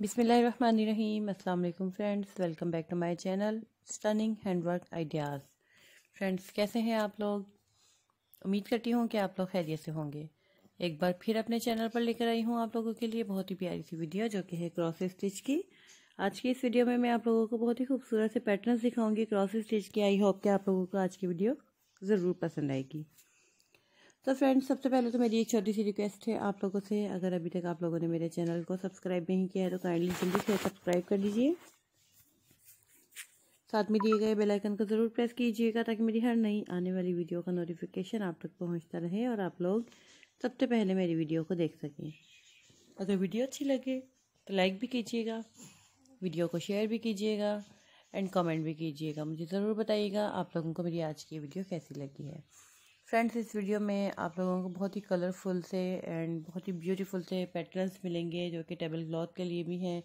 बिसमीम friends welcome back to my channel stunning handwork ideas friends कैसे हैं आप लोग उम्मीद करती हूँ कि आप लोग खैरियत से होंगे एक बार फिर अपने चैनल पर लेकर आई हूँ आप लोगों के लिए बहुत ही प्यारी सी वीडियो जो कि है क्रॉस स्टिच की आज की इस वीडियो में मैं आप लोगों को बहुत ही खूबसूरत से पैटर्न दिखाऊँगी क्रॉस स्टिच की आई होप कि आप लोगों को आज की वीडियो ज़रूर पसंद आएगी तो फ्रेंड्स सबसे पहले तो मेरी एक छोटी सी रिक्वेस्ट है आप लोगों से अगर अभी तक आप लोगों ने मेरे चैनल को सब्सक्राइब नहीं किया है तो काइंडली जल्दी से सब्सक्राइब कर लीजिए साथ में दिए गए बेल आइकन को ज़रूर प्रेस कीजिएगा ताकि मेरी हर नई आने वाली वीडियो का नोटिफिकेशन आप तक पहुंचता रहे और आप लोग सबसे पहले मेरी वीडियो को देख सकें अगर वीडियो अच्छी लगे तो लाइक भी कीजिएगा वीडियो को शेयर भी कीजिएगा एंड कमेंट भी कीजिएगा मुझे ज़रूर बताइएगा आप लोगों को मेरी आज की वीडियो कैसी लगी है फ्रेंड्स इस वीडियो में आप लोगों को बहुत ही कलरफुल से एंड बहुत ही ब्यूटीफुल से पैटर्न्स मिलेंगे जो कि टेबल क्लॉथ के लिए भी हैं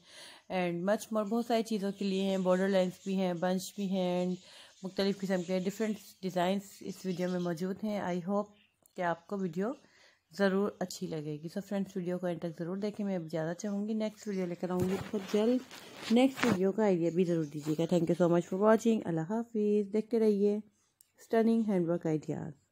एंड मच मोर बहुत सारी चीज़ों के लिए हैं बॉर्डर लाइन्स भी हैं बंच भी हैं एंड मुख्तलिफ़ किस्म के डिफरेंट डिज़ाइंस इस वीडियो में मौजूद हैं आई होप कि आपको वीडियो ज़रूर अच्छी लगेगी सो फ्रेंड्स वीडियो को एंड तक ज़रूर देखें मैं अब ज़्यादा चाहूँगी नेक्स्ट वीडियो लेकर आऊँगी बहुत जल्द नेक्स्ट वीडियो का आइडिया भी ज़रूर दीजिएगा thank you so much for watching अल्लाह हाफिज़ देखते रहिए स्टनिंग हैंडवर्क आइडियाज़